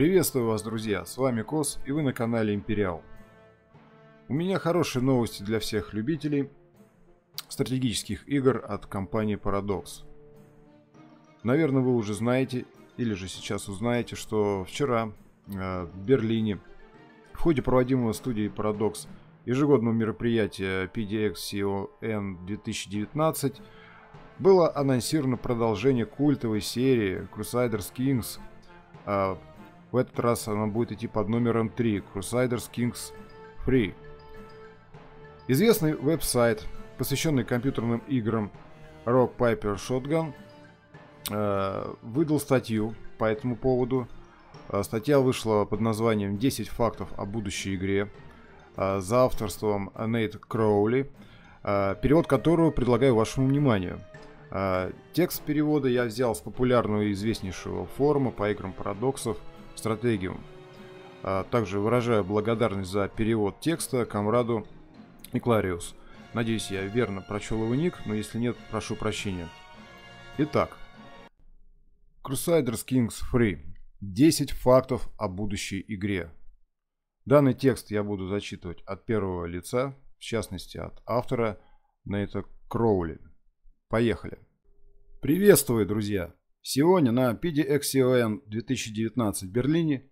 Приветствую вас, друзья, с вами Кос и вы на канале Империал. У меня хорошие новости для всех любителей стратегических игр от компании Paradox. Наверное, вы уже знаете или же сейчас узнаете, что вчера э, в Берлине в ходе проводимого студией Paradox ежегодного мероприятия PDX CON 2019 было анонсировано продолжение культовой серии Crusaders Kings, э, в этот раз она будет идти под номером 3 Crusaders Kings Free. Известный веб-сайт, посвященный компьютерным играм Rock Piper Shotgun, э, выдал статью по этому поводу. Э, статья вышла под названием «10 фактов о будущей игре» э, за авторством Нейт Кроули, перевод которого предлагаю вашему вниманию – Текст перевода я взял с популярного и известнейшего форума по играм парадоксов стратегиум. А, также выражаю благодарность за перевод текста комраду Иклариус. Надеюсь, я верно прочел его ник, но если нет, прошу прощения. Итак, Crusaders Kings Free. 10 фактов о будущей игре. Данный текст я буду зачитывать от первого лица, в частности от автора Нейта Кроули. Поехали. Приветствую, друзья! Сегодня на PDXCON 2019 в Берлине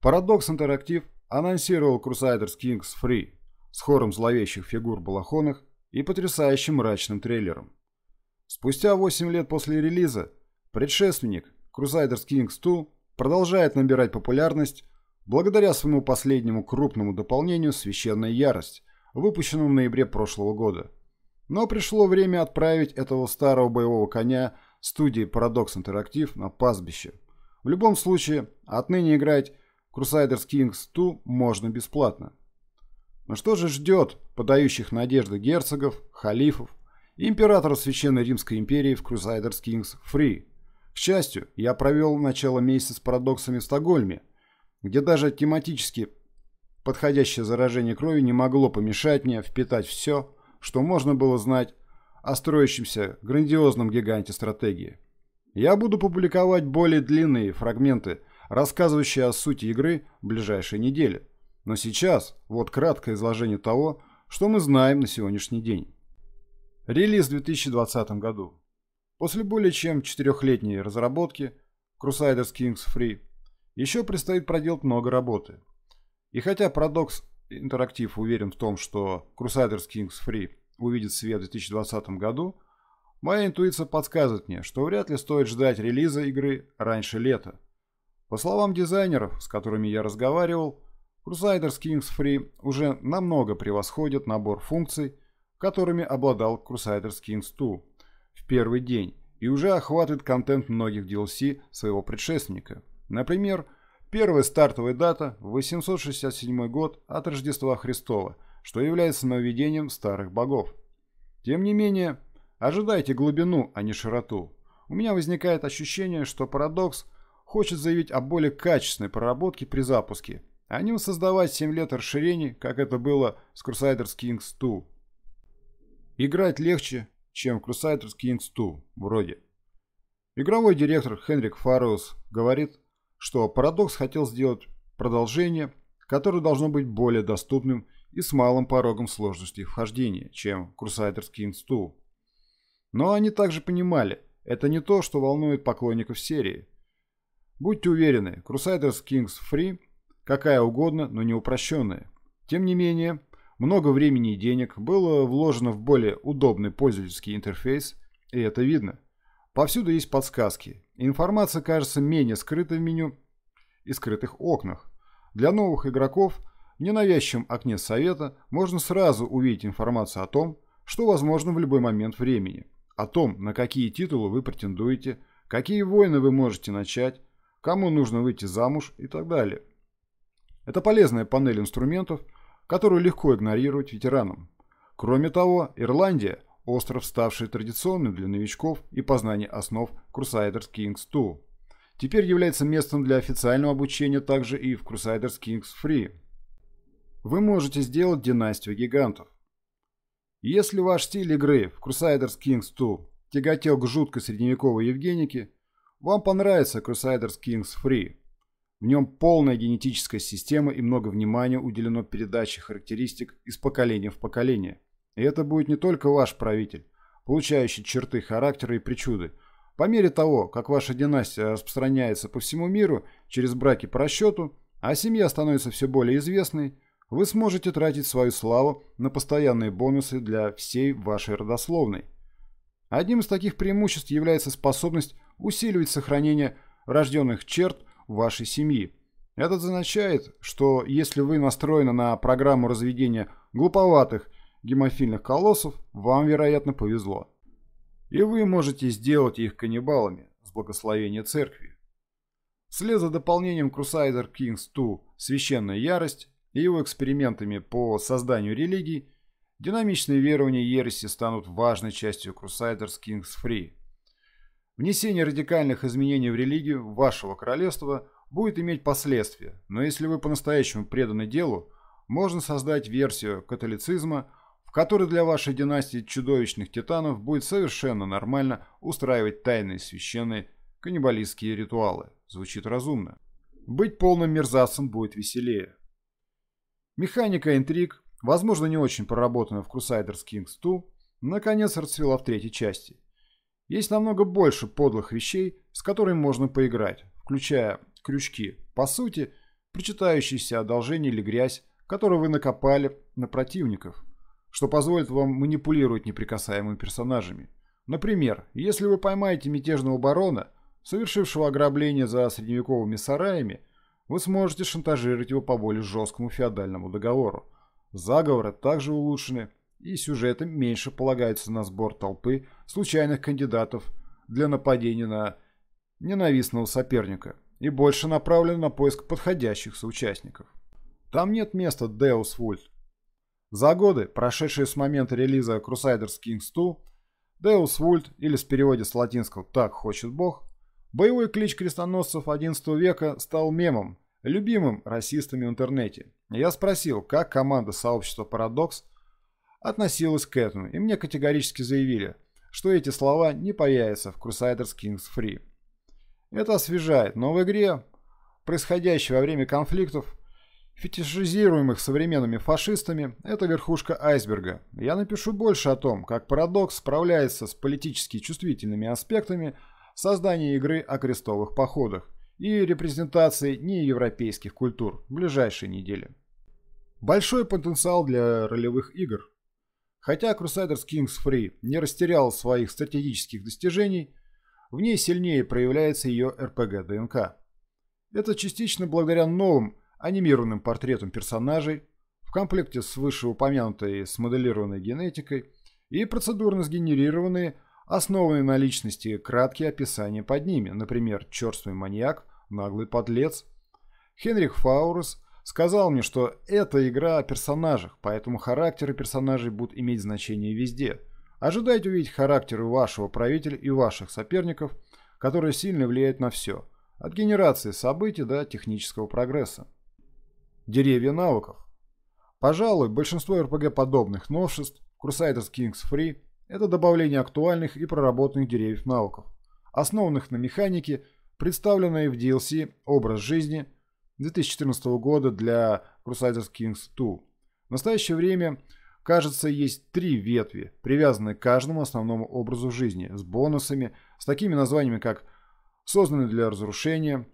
Парадокс Интерактив анонсировал Crusaders Kings Free с хором зловещих фигур балахонах и потрясающим мрачным трейлером. Спустя 8 лет после релиза предшественник Crusaders Kings 2 продолжает набирать популярность благодаря своему последнему крупному дополнению «Священная ярость», выпущенному в ноябре прошлого года. Но пришло время отправить этого старого боевого коня – студии Paradox Interactive на пастбище. В любом случае, отныне играть Crusaders Kings 2 можно бесплатно. Но что же ждет подающих надежды герцогов, халифов и императора Священной Римской империи в Crusaders Kings Free? К счастью, я провел начало месяца с парадоксами в Стокгольме, где даже тематически подходящее заражение крови не могло помешать мне впитать все, что можно было знать о строящемся грандиозном гиганте стратегии. Я буду публиковать более длинные фрагменты, рассказывающие о сути игры в ближайшие недели. Но сейчас вот краткое изложение того, что мы знаем на сегодняшний день. Релиз в 2020 году. После более чем четырехлетней разработки Crusaders Kings Free еще предстоит проделать много работы. И хотя Paradox Interactive уверен в том, что Crusaders Kings Free увидит свет в 2020 году, моя интуиция подсказывает мне, что вряд ли стоит ждать релиза игры раньше лета. По словам дизайнеров, с которыми я разговаривал, Crusaders Kings Free уже намного превосходит набор функций, которыми обладал Crusaders Kings 2 в первый день и уже охватывает контент многих DLC своего предшественника. Например, первая стартовая дата – 867 год от Рождества Христова – что является нововведением старых богов. Тем не менее, ожидайте глубину, а не широту. У меня возникает ощущение, что парадокс хочет заявить о более качественной проработке при запуске, а не создавать 7 лет расширений, как это было с Crusaders Kings 2. Играть легче, чем в Crusaders Kings 2, вроде. Игровой директор Хенрик Фароус говорит, что парадокс хотел сделать продолжение, которое должно быть более доступным и с малым порогом сложности вхождения, чем Crusaderский инсту. Но они также понимали, это не то, что волнует поклонников серии. Будьте уверены, Crusaders Kings Free какая угодно, но не упрощенная. Тем не менее, много времени и денег было вложено в более удобный пользовательский интерфейс, и это видно. Повсюду есть подсказки, информация кажется менее скрытой в меню и скрытых окнах. Для новых игроков в ненавязчивом окне совета можно сразу увидеть информацию о том, что возможно в любой момент времени, о том, на какие титулы вы претендуете, какие войны вы можете начать, кому нужно выйти замуж и так далее. Это полезная панель инструментов, которую легко игнорировать ветеранам. Кроме того, Ирландия – остров, ставший традиционным для новичков и познания основ Crusaders Kings 2. Теперь является местом для официального обучения также и в Crusaders Kings Free – вы можете сделать династию гигантов. Если ваш стиль игры в Crusaders Kings 2 тяготел к жуткой средневековой Евгенике, вам понравится Crusaders Kings Free. В нем полная генетическая система и много внимания уделено передаче характеристик из поколения в поколение. И это будет не только ваш правитель, получающий черты характера и причуды. По мере того, как ваша династия распространяется по всему миру через браки по расчету, а семья становится все более известной, вы сможете тратить свою славу на постоянные бонусы для всей вашей родословной. Одним из таких преимуществ является способность усиливать сохранение рожденных черт вашей семьи. Это означает, что если вы настроены на программу разведения глуповатых гемофильных колоссов, вам, вероятно, повезло. И вы можете сделать их каннибалами с благословения церкви. Вслед за дополнением Crusader Kings 2 «Священная ярость» и его экспериментами по созданию религий, динамичные верования ереси станут важной частью Crusaders Kings Free. Внесение радикальных изменений в религию вашего королевства будет иметь последствия, но если вы по-настоящему преданы делу, можно создать версию католицизма, в которой для вашей династии чудовищных титанов будет совершенно нормально устраивать тайные священные каннибалистские ритуалы. Звучит разумно. Быть полным мерзавцем будет веселее. Механика интриг, возможно, не очень проработанная в Crusaders Kings 2, наконец расцвела в третьей части. Есть намного больше подлых вещей, с которыми можно поиграть, включая крючки, по сути, причитающиеся одолжение или грязь, которую вы накопали на противников, что позволит вам манипулировать неприкасаемыми персонажами. Например, если вы поймаете мятежного барона, совершившего ограбление за средневековыми сараями, вы сможете шантажировать его по более жесткому феодальному договору. Заговоры также улучшены, и сюжеты меньше полагаются на сбор толпы случайных кандидатов для нападения на ненавистного соперника и больше направлены на поиск подходящих соучастников. Там нет места Deus Vult. За годы, прошедшие с момента релиза Crusaders Kings 2, Deus Vult, или с переводе с латинского «Так хочет Бог», Боевой клич крестоносцев XI века стал мемом, любимым расистами в интернете. Я спросил, как команда сообщества «Парадокс» относилась к этому, и мне категорически заявили, что эти слова не появятся в Crusaders Kings Free. Это освежает, но в игре, происходящей во время конфликтов, фетишизируемых современными фашистами, это верхушка айсберга. Я напишу больше о том, как парадокс справляется с политически чувствительными аспектами – создание игры о крестовых походах и репрезентации неевропейских культур в ближайшие недели. Большой потенциал для ролевых игр. Хотя Crusaders Kings Free не растерял своих стратегических достижений, в ней сильнее проявляется ее RPG ДНК. Это частично благодаря новым анимированным портретам персонажей, в комплекте с вышеупомянутой смоделированной генетикой и процедурно сгенерированные основанные на личности краткие описания под ними, например, черствый маньяк, наглый подлец. Хенрих Фаурус сказал мне, что это игра о персонажах, поэтому характеры персонажей будут иметь значение везде. Ожидайте увидеть характеры вашего правителя и ваших соперников, которые сильно влияют на все, от генерации событий до технического прогресса. Деревья навыков. Пожалуй, большинство rpg подобных новшеств, Crusaders Kings Free – это добавление актуальных и проработанных деревьев навыков, основанных на механике, представленной в DLC «Образ жизни» 2014 года для Crusaders Kings 2. В настоящее время, кажется, есть три ветви, привязанные к каждому основному образу жизни, с бонусами, с такими названиями, как «Созданы для разрушения»,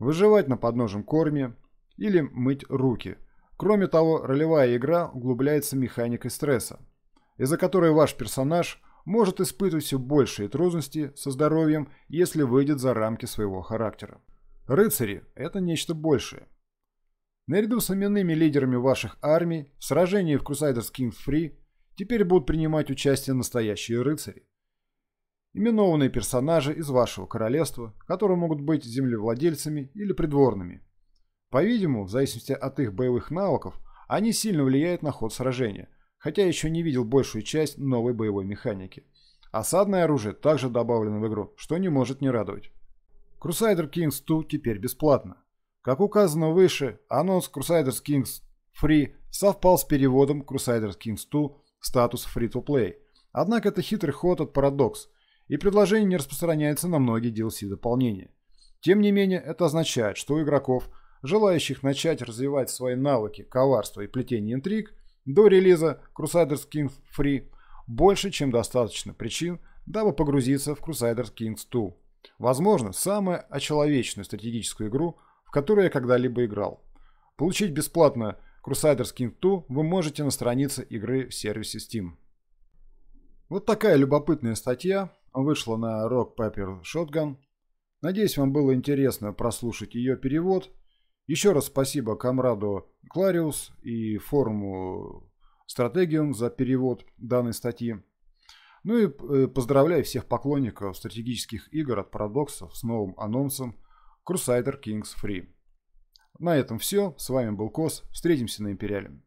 «Выживать на подножном корме» или «Мыть руки». Кроме того, ролевая игра углубляется механикой стресса, из-за которой ваш персонаж может испытывать все большие трудности со здоровьем, если выйдет за рамки своего характера. Рыцари – это нечто большее. Наряду с именными лидерами ваших армий в сражении в Crusaders Kings Free теперь будут принимать участие настоящие рыцари. Именованные персонажи из вашего королевства, которые могут быть землевладельцами или придворными. По-видимому, в зависимости от их боевых навыков, они сильно влияют на ход сражения, хотя еще не видел большую часть новой боевой механики. Осадное оружие также добавлено в игру, что не может не радовать. Crusader Kings 2 теперь бесплатно. Как указано выше, анонс Crusader Kings Free совпал с переводом Crusader Kings 2 статус Free-to-Play. Однако это хитрый ход от Paradox, и предложение не распространяется на многие DLC-дополнения. Тем не менее, это означает, что у игроков, желающих начать развивать свои навыки, коварства и плетения интриг – до релиза Crusader Kings Free больше чем достаточно причин, дабы погрузиться в Crusader Kings 2. Возможно, самую очеловечную стратегическую игру, в которую я когда-либо играл. Получить бесплатно Crusader Kings 2 вы можете на странице игры в сервисе Steam. Вот такая любопытная статья вышла на Rock Paper Shotgun. Надеюсь, вам было интересно прослушать ее перевод – еще раз спасибо комраду Клариус и форуму э, Стратегиум за перевод данной статьи. Ну и э, поздравляю всех поклонников стратегических игр от парадоксов с новым анонсом Crusader Kings Free. На этом все. С вами был Кос. Встретимся на Империале.